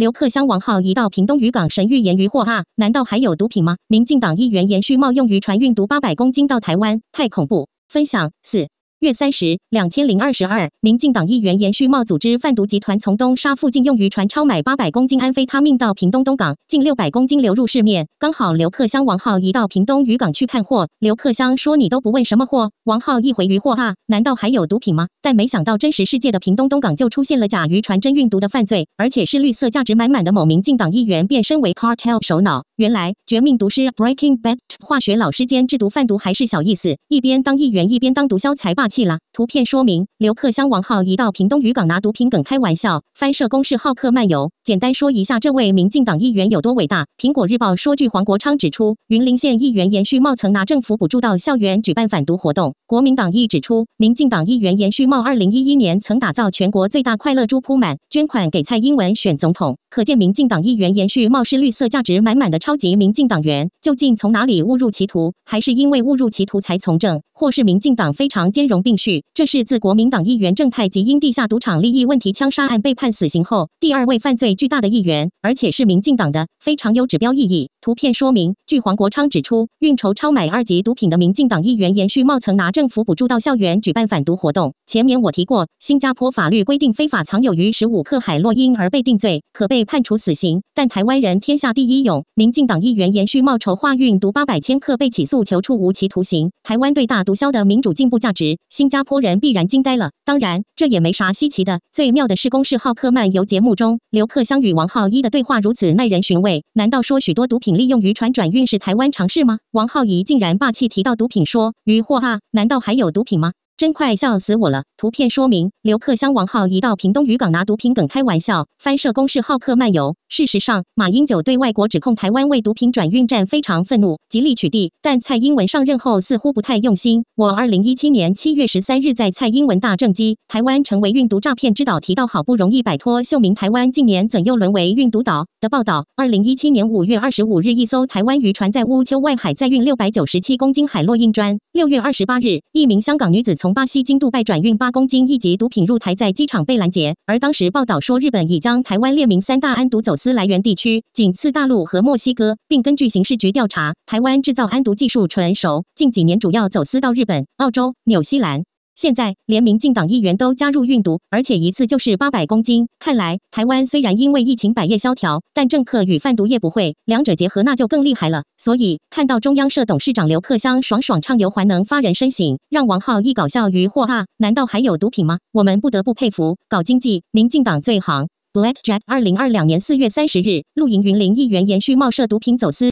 刘克湘王浩一到屏东渔港，神预言渔获啊！难道还有毒品吗？民进党议员延续冒用渔船运毒八百公斤到台湾，太恐怖！分享四。月三十，两千零二十二，民进党议员严旭茂组织贩毒集团，从东沙附近用渔船超买八百公斤安非他命到屏东东港，近六百公斤流入市面。刚好刘克湘王浩一到屏东渔港去看货，刘克湘说：“你都不问什么货？”王浩一回：“渔货啊？难道还有毒品吗？”但没想到，真实世界的屏东东港就出现了假渔船真运毒的犯罪，而且是绿色价值满满的某民进党议员变身为 cartel 首脑。原来绝命毒师 Breaking Bad 化学老师兼制毒贩毒还是小意思，一边当议员一边当毒枭才罢。气啦！图片说明：刘克湘王浩一到屏东渔港拿毒品梗开玩笑，翻社公式好客漫游。简单说一下，这位民进党议员有多伟大？苹果日报说，据黄国昌指出，云林县议员严旭茂曾拿政府补助到校园举办反毒活动。国民党亦指出，民进党议员严旭茂二零一一年曾打造全国最大快乐猪铺满，捐款给蔡英文选总统。可见，民进党议员严旭茂是绿色价值满满的超级民进党员。究竟从哪里误入歧途，还是因为误入歧途才从政，或是民进党非常兼容并蓄？这是自国民党议员郑泰吉因地下赌场利益问题枪杀案被判死刑后，第二位犯罪巨大的议员，而且是民进党的，非常有指标意义。图片说明，据黄国昌指出，运筹超买二级毒品的民进党议员延续茂曾拿政府补助到校园举办反毒活动。前面我提过，新加坡法律规定非法藏有逾十五克海洛因而被定罪，可被判处死刑。但台湾人天下第一勇，民进党议员延续茂筹划运毒八百千克被起诉，求处无期徒刑。台湾对大毒枭的民主进步价值，新加坡。国人必然惊呆了，当然这也没啥稀奇的。最妙的是，公式浩克漫游》节目中，刘克香与王浩一的对话如此耐人寻味。难道说许多毒品利用渔船转运是台湾常事吗？王浩一竟然霸气提到毒品，说渔货啊，难道还有毒品吗？真快笑死我了！图片说明：刘克湘王浩已到屏东渔港拿毒品梗开玩笑，翻社公是浩克漫游。事实上，马英九对外国指控台湾为毒品转运站非常愤怒，极力取缔。但蔡英文上任后似乎不太用心。我二零一七年七月十三日在《蔡英文大政绩：台湾成为运毒诈骗之岛》提到，好不容易摆脱秀明，台湾近年怎又沦为运毒岛的报道。二零一七年五月二十五日，一艘台湾渔船在乌丘外海载运六百九十七公斤海洛因砖。六月二十八日，一名香港女子从巴西经杜拜转运八公斤一级毒品入台，在机场被拦截。而当时报道说，日本已将台湾列明三大安毒走私来源地区，仅次大陆和墨西哥，并根据刑事局调查，台湾制造安毒技术纯熟，近几年主要走私到日本、澳洲、纽西兰。现在连民进党议员都加入运毒，而且一次就是八百公斤。看来台湾虽然因为疫情百业萧条，但政客与贩毒业不会两者结合，那就更厉害了。所以看到中央社董事长刘克湘爽爽畅游，还能发人深省，让王浩一搞笑于惑啊？难道还有毒品吗？我们不得不佩服，搞经济民进党最行。Blackjack 二零二两年四月三十日，陆营云林议员延续冒涉毒品走私。